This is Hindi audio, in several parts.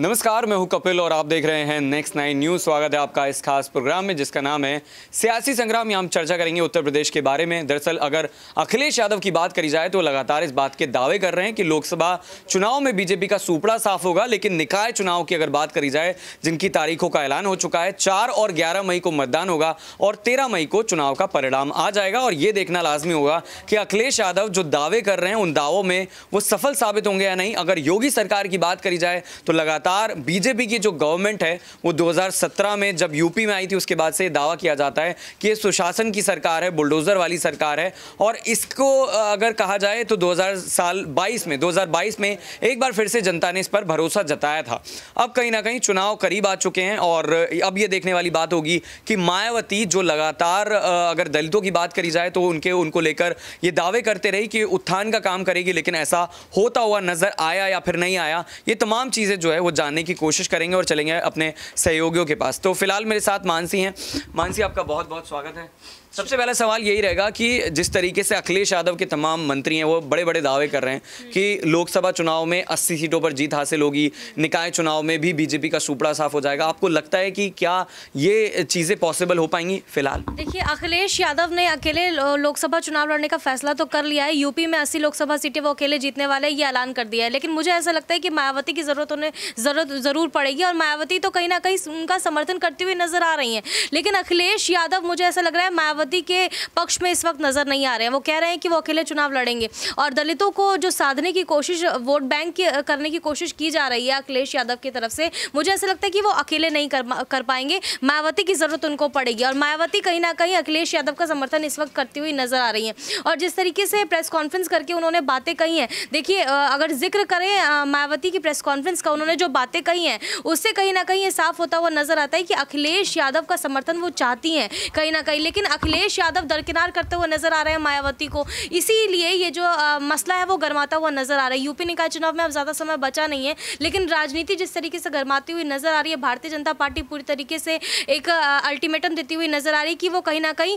नमस्कार मैं हूं कपिल और आप देख रहे हैं नेक्स्ट नाइन न्यूज स्वागत है आपका इस खास प्रोग्राम में जिसका नाम है सियासी संग्राम यहाँ हम चर्चा करेंगे उत्तर प्रदेश के बारे में दरअसल अगर अखिलेश यादव की बात करी जाए तो लगातार इस बात के दावे कर रहे हैं कि लोकसभा चुनाव में बीजेपी का सुपड़ा साफ होगा लेकिन निकाय चुनाव की अगर बात करी जाए जिनकी तारीखों का ऐलान हो चुका है चार और ग्यारह मई को मतदान होगा और तेरह मई को चुनाव का परिणाम आ जाएगा और ये देखना लाजमी होगा कि अखिलेश यादव जो दावे कर रहे हैं उन दावों में वो सफल साबित होंगे या नहीं अगर योगी सरकार की बात करी जाए तो लगातार लगातार बीजेपी की जो गवर्नमेंट है वो 2017 में जब यूपी में आई थी उसके बाद से दावा किया जाता है कि ये सुशासन की सरकार है बुलडोज़र वाली सरकार है और इसको अगर कहा जाए तो 2000 साल 22 में 2022 में एक बार फिर से जनता ने इस पर भरोसा जताया था अब कहीं ना कहीं चुनाव करीब आ चुके हैं और अब ये देखने वाली बात होगी कि मायावती जो लगातार अगर दलितों की बात करी जाए तो उनके उनको लेकर ये दावे करते रहे कि उत्थान का काम करेगी लेकिन ऐसा होता हुआ नजर आया या फिर नहीं आया ये तमाम चीज़ें जो है वो जानने की कोशिश करेंगे और चलेंगे अपने सहयोगियों के पास तो फिलहाल मेरे साथ मानसी हैं मानसी आपका बहुत बहुत स्वागत है सबसे पहला सवाल यही रहेगा कि जिस तरीके से अखिलेश यादव के तमाम मंत्री हैं वो बड़े बड़े दावे कर रहे हैं कि लोकसभा चुनाव में 80 सीटों पर जीत हासिल होगी निकाय चुनाव में भी बीजेपी का सुपड़ा साफ हो जाएगा आपको लगता है कि क्या ये चीज़ें पॉसिबल हो पाएंगी फिलहाल देखिए अखिलेश यादव ने अकेले लोकसभा चुनाव लड़ने का फैसला तो कर लिया है यूपी में अस्सी लोकसभा सीटें वो अकेले जीतने वाले ये ऐलान कर दिया है लेकिन मुझे ऐसा लगता है कि मायावती की ज़रूरत उन्हें ज़रूरत ज़रूर पड़ेगी और मायावती तो कहीं ना कहीं उनका समर्थन करती हुई नजर आ रही है लेकिन अखिलेश यादव मुझे ऐसा लग रहा है मायावती मायावती के पक्ष में इस वक्त नजर नहीं आ रहे हैं वो कह रहे हैं कि वो अकेले चुनाव लड़ेंगे और दलितों को जो साधने की कोशिश वोट बैंक करने की कोशिश की जा रही है अखिलेश यादव की तरफ से मुझे ऐसा लगता है कि वो अकेले नहीं कर कर पाएंगे मायावती की ज़रूरत उनको पड़ेगी और मायावती कहीं ना कहीं अखिलेश यादव का समर्थन इस वक्त करती हुई नजर आ रही है और जिस तरीके से प्रेस कॉन्फ्रेंस करके उन्होंने बातें कही हैं देखिए अगर जिक्र करें मायावती की प्रेस कॉन्फ्रेंस का उन्होंने जो बातें कही हैं उससे कहीं ना कहीं ये साफ होता हुआ नजर आता है कि अखिलेश यादव का समर्थन वो चाहती हैं कहीं ना कहीं लेकिन अखिलेश अखिलेश यादव दरकिनार करते हुए नजर आ रहे हैं मायावती को इसीलिए ये जो आ, मसला है वो गर्माता हुआ नजर आ रहा है यूपी निकाय चुनाव में अब ज़्यादा समय बचा नहीं है लेकिन राजनीति जिस तरीके से गर्माती हुई नजर आ रही है भारतीय जनता पार्टी पूरी तरीके से एक अल्टीमेटम देती हुई नजर आ रही है कि वो कहीं ना कहीं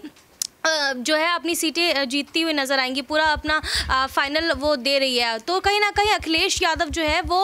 जो है अपनी सीटें जीतती हुई नज़र आएंगी पूरा अपना फाइनल वो दे रही है तो कहीं ना कहीं अखिलेश यादव जो है वो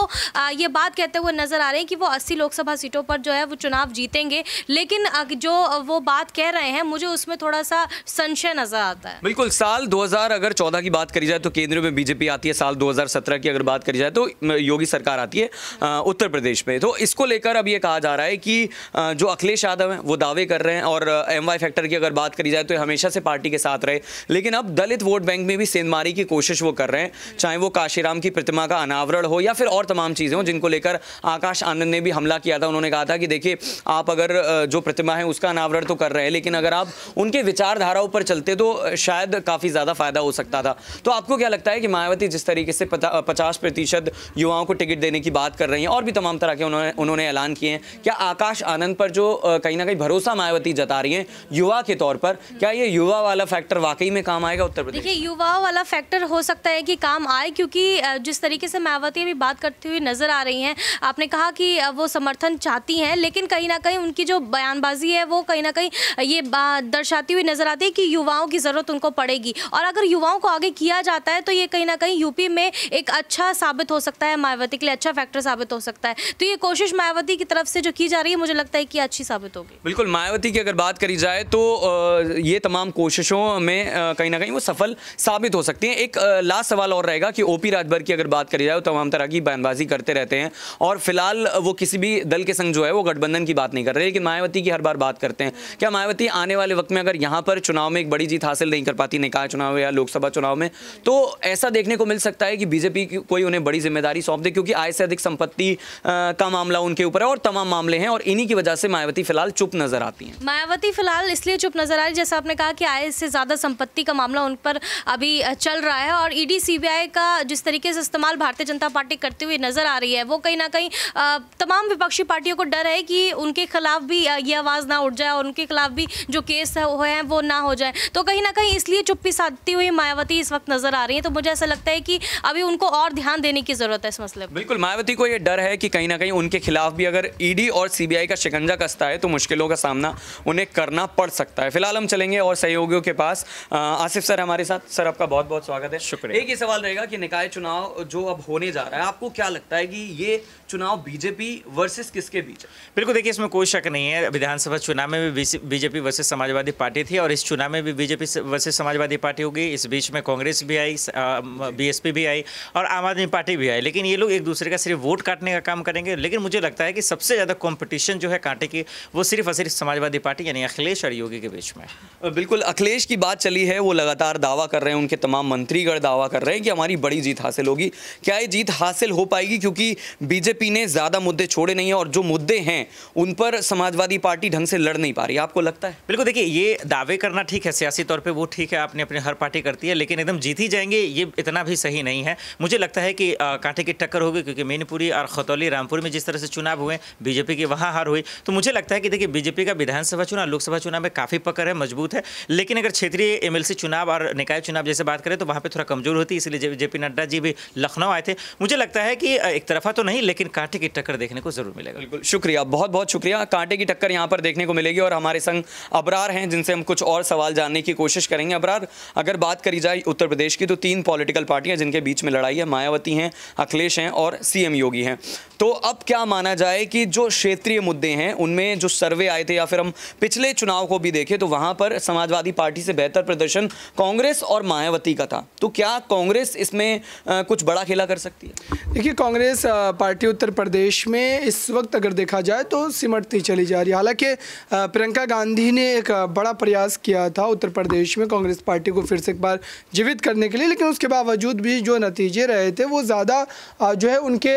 ये बात कहते हुए नज़र आ रहे हैं कि वो 80 लोकसभा सीटों पर जो है वो चुनाव जीतेंगे लेकिन जो वो बात कह रहे हैं मुझे उसमें थोड़ा सा संशय नज़र आता है बिल्कुल साल दो अगर चौदह की बात करी जाए तो केंद्र में बीजेपी आती है साल दो की अगर बात करी जाए तो योगी सरकार आती है उत्तर प्रदेश में तो इसको लेकर अब ये कहा जा रहा है कि जो अखिलेश यादव है वो दावे कर रहे हैं और एम फैक्टर की अगर बात करी जाए तो हमेशा हमेशा से पार्टी के साथ रहे लेकिन अब दलित वोट बैंक में भी सेंधमारी की कोशिश वो कर रहे हैं चाहे वो काशीराम की प्रतिमा का अनावरण हो या फिर और तमाम चीज़ें हों जिनको लेकर आकाश आनंद ने भी हमला किया था उन्होंने कहा था कि देखिए आप अगर जो प्रतिमा है उसका अनावरण तो कर रहे हैं लेकिन अगर आप उनके विचारधाराओं पर चलते तो शायद काफ़ी ज़्यादा फायदा हो सकता था तो आपको क्या लगता है कि मायावती जिस तरीके से पचास प्रतिशत युवाओं को टिकट देने की बात कर रही हैं और भी तमाम तरह के उन्होंने उन्होंने ऐलान किए हैं क्या आकाश आनंद पर जो कहीं ना कहीं भरोसा मायावती जता रही हैं युवा के तौर पर क्या ये युवा वाला फैक्टर वाकई में काम आएगा उत्तर प्रदेश देखिए युवा वाला फैक्टर हो सकता है कि काम आए क्योंकि जिस तरीके से मायावती भी बात करती हुई नजर आ रही हैं आपने कहा कि वो समर्थन चाहती हैं लेकिन कहीं ना कहीं उनकी जो बयानबाजी है वो कहीं ना कहीं ये दर्शाती हुई नजर आती है कि युवाओं की ज़रूरत उनको पड़ेगी और अगर युवाओं को आगे किया जाता है तो ये कहीं ना कहीं यूपी में एक अच्छा साबित हो सकता है मायावती के लिए अच्छा फैक्टर साबित हो सकता है तो ये कोशिश मायावती की तरफ से जो की जा रही है मुझे लगता है कि अच्छी साबित होगी बिल्कुल मायावती की अगर बात करी जाए तो ये तमाम तमाम कोशिशों में कहीं ना कहीं वो सफल साबित हो सकती हैं एक लास्ट सवाल और रहेगा कि ओपी राजभर की अगर बात करी जाए तो तमाम तरह की बयानबाजी करते रहते हैं और फिलहाल वो किसी भी दल के संग जो है वो गठबंधन की बात नहीं कर रहे लेकिन मायावती की हर बार बात करते हैं क्या मायावती आने वाले वक्त में अगर यहाँ पर चुनाव में एक बड़ी जीत हासिल नहीं कर पाती निकाय चुनाव या लोकसभा चुनाव में तो ऐसा देखने को मिल सकता है कि बीजेपी कोई उन्हें बड़ी जिम्मेदारी सौंप दे क्योंकि आय से अधिक संपत्ति का मामला उनके ऊपर है और तमाम मामले हैं और इन्हीं की वजह से मायावती फिलहाल चुप नजर आती है मायावती फिलहाल इसलिए चुप नजर आ रही जैसा आपने कहा कहा कि आय से ज़्यादा संपत्ति का मामला उन पर अभी चल रहा है और ईडी सीबीआई का जिस तरीके से इस्तेमाल भारतीय जनता पार्टी करते हुए नज़र आ रही है वो कहीं ना कहीं तमाम विपक्षी पार्टियों को डर है कि उनके खिलाफ भी ये आवाज़ ना उठ जाए और उनके खिलाफ भी जो केस हुए हैं वो ना हो जाए तो कहीं ना कहीं इसलिए चुप्पी साधती हुई मायावती इस वक्त नज़र आ रही है तो मुझे ऐसा लगता है कि अभी उनको और ध्यान देने की ज़रूरत है इस मसले पर बिल्कुल मायावती को ये डर है कि कहीं ना कहीं उनके खिलाफ भी अगर ईडी और सीबीआई का शिकंजा कसता है तो मुश्किलों का सामना उन्हें करना पड़ सकता है फिलहाल हम चलेंगे और सहयोगियों के पास आसिफ सर हमारे साथ सर आपका बहुत बहुत स्वागत है शुक्रिया एक ही सवाल रहेगा कि निकाय चुनाव जो अब होने जा रहा है आपको क्या लगता है कि ये चुनाव बीजेपी वर्सेस किसके बीच बिल्कुल देखिए इसमें कोई शक नहीं है विधानसभा चुनाव में भी बीजेपी वर्सेज समाजवादी पार्टी थी और इस चुनाव में भी बीजेपी वर्सेज समाजवादी पार्टी होगी इस बीच में कांग्रेस भी आई बीएसपी भी आई और आम आदमी पार्टी भी आई लेकिन ये लोग एक दूसरे का सिर्फ वोट काटने का काम करेंगे लेकिन मुझे लगता है कि सबसे ज़्यादा कॉम्पिटिशन जो है कांटे की वो सिर्फ और सिर्फ समाजवादी पार्टी यानी अखिलेश और योगी के बीच में बिल्कुल बिल्कुल अखिलेश की बात चली है वो लगातार दावा कर रहे हैं उनके तमाम मंत्रीगढ़ दावा कर रहे हैं कि हमारी बड़ी जीत हासिल होगी क्या ये जीत हासिल हो पाएगी क्योंकि बीजेपी ने ज़्यादा मुद्दे छोड़े नहीं है और जो मुद्दे हैं उन पर समाजवादी पार्टी ढंग से लड़ नहीं पा रही आपको लगता है बिल्कुल देखिए ये दावे करना ठीक है सियासी तौर पर वो ठीक है आपने अपनी हर पार्टी करती है लेकिन एकदम जीत ही जाएंगे ये इतना भी सही नहीं है मुझे लगता है कि कांटे की टक्कर होगी क्योंकि मेनपुरी और खतौली रामपुर में जिस तरह से चुनाव हुए बीजेपी की वहाँ हार हुई तो मुझे लगता है कि देखिए बीजेपी का विधानसभा चुनाव लोकसभा चुनाव में काफ़ी पकड़ है मजबूत है लेकिन अगर क्षेत्रीय एमएलसी चुनाव और निकाय चुनाव जैसे बात करें तो वहाँ पर थोड़ा कमजोर होती है इसलिए जेपी नड्डा जी भी लखनऊ आए थे मुझे लगता है कि एक तरफा तो नहीं लेकिन कांटे की टक्कर देखने को जरूर मिलेगा बिल्कुल शुक्रिया बहुत बहुत शुक्रिया कांटे की टक्कर यहाँ पर देखने को मिलेगी और हमारे संग अबरार हैं जिनसे हम कुछ और सवाल जानने की कोशिश करेंगे अबरार अगर बात करी जाए उत्तर प्रदेश की तो तीन पॉलिटिकल पार्टियां जिनके बीच में लड़ाई है मायावती हैं अखिलेश हैं और सीएम योगी हैं तो अब क्या माना जाए कि जो क्षेत्रीय मुद्दे हैं उनमें जो सर्वे आए थे या फिर हम पिछले चुनाव को भी देखें तो वहाँ पर समाज समाजवादी पार्टी से बेहतर प्रदर्शन कांग्रेस और मायावती का था तो क्या कांग्रेस इसमें कुछ बड़ा खेला कर सकती है देखिए कांग्रेस पार्टी उत्तर प्रदेश में इस वक्त अगर देखा जाए तो सिमटती चली जा रही है हालांकि प्रियंका गांधी ने एक बड़ा प्रयास किया था उत्तर प्रदेश में कांग्रेस पार्टी को फिर से एक बार जीवित करने के लिए लेकिन उसके बावजूद भी जो नतीजे रहे थे वो ज़्यादा जो है उनके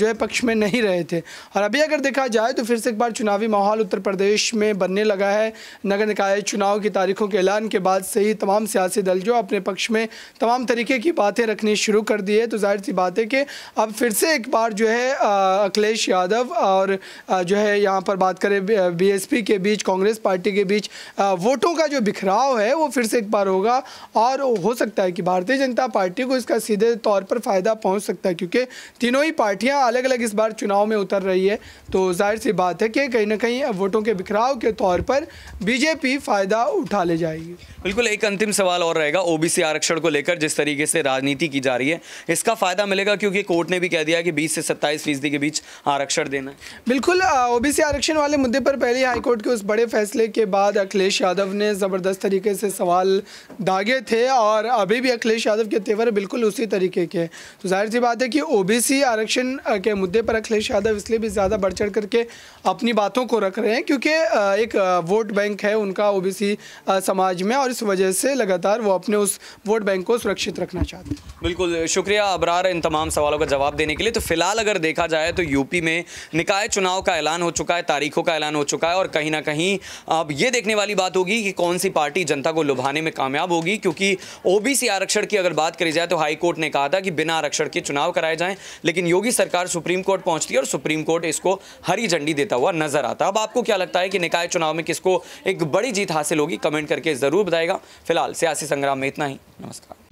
जो है पक्ष में नहीं रहे थे और अभी अगर देखा जाए तो फिर से एक बार चुनावी माहौल उत्तर प्रदेश में बनने लगा है नगर निकाय चुनाव की तारीख तारीखों के ऐलान के बाद से ही तमाम सियासी दल जो अपने पक्ष में तमाम तरीके की बातें रखनी शुरू कर दी है तो जाहिर सी बात है कि अब फिर से एक बार जो है अखिलेश यादव और जो है यहाँ पर बात करें बीएसपी के बीच कांग्रेस पार्टी के बीच वोटों का जो बिखराव है वो फिर से एक बार होगा और हो सकता है कि भारतीय जनता पार्टी को इसका सीधे तौर पर फ़ायदा पहुँच सकता है क्योंकि तीनों ही पार्टियाँ अलग अलग इस बार चुनाव में उतर रही है तो जाहिर सी बात है कि कहीं ना कहीं वोटों के बिखराव के तौर पर बीजेपी फ़ायदा उठा खा ले जाएगी बिल्कुल एक अंतिम सवाल और रहेगा ओबीसी आरक्षण को लेकर जिस तरीके से राजनीति की जा रही है इसका फ़ायदा मिलेगा क्योंकि कोर्ट ने भी कह दिया कि 20 से 27 फीसदी के बीच आरक्षण देना है बिल्कुल ओबीसी आरक्षण वाले मुद्दे पर पहले हाईकोर्ट के उस बड़े फैसले के बाद अखिलेश यादव ने ज़बरदस्त तरीके से सवाल दागे थे और अभी भी अखिलेश यादव के तेवर बिल्कुल उसी तरीके के तो जाहिर सी बात है कि ओ आरक्षण के मुद्दे पर अखिलेश यादव इसलिए भी ज़्यादा बढ़ चढ़ करके अपनी बातों को रख रहे हैं क्योंकि एक वोट बैंक है उनका ओबीसी समाज में और इस वजह से लगातार वो अपने उस वोट बैंक को सुरक्षित रखना चाहते हैं बिल्कुल शुक्रिया अबरार इन तमाम सवालों का जवाब देने के लिए तो फिलहाल अगर देखा जाए तो यूपी में निकाय चुनाव का ऐलान हो चुका है तारीखों का ऐलान हो चुका है और कहीं ना कहीं अब ये देखने वाली बात होगी कि कौन सी पार्टी जनता को लुभाने में कामयाब होगी क्योंकि ओबीसी आरक्षण की अगर बात करी जाए तो हाईकोर्ट ने कहा था कि बिना आरक्षण के चुनाव कराए जाएँ लेकिन योगी सरकार सुप्रीम कोर्ट पहुंचती है और सुप्रीम कोर्ट इसको हरी झंडी देता हुआ नजर आता अब आपको क्या लगता है कि निकाय चुनाव में किसको एक बड़ी जीत हासिल होगी कमेंट कमेंट करके ज़रूर बताएगा फिलहाल सियासी संग्राम में इतना ही नमस्कार